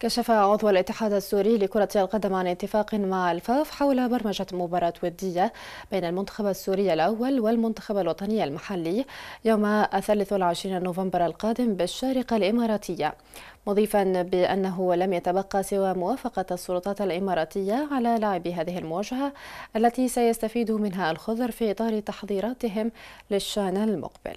كشف عضو الاتحاد السوري لكرة القدم عن اتفاق مع الفاف حول برمجة مباراة ودية بين المنتخب السوري الأول والمنتخب الوطني المحلي يوم 23 نوفمبر القادم بالشارقة الإماراتية مضيفا بأنه لم يتبقى سوى موافقة السلطات الإماراتية على لعب هذه المواجهة التي سيستفيد منها الخضر في إطار تحضيراتهم للشان المقبل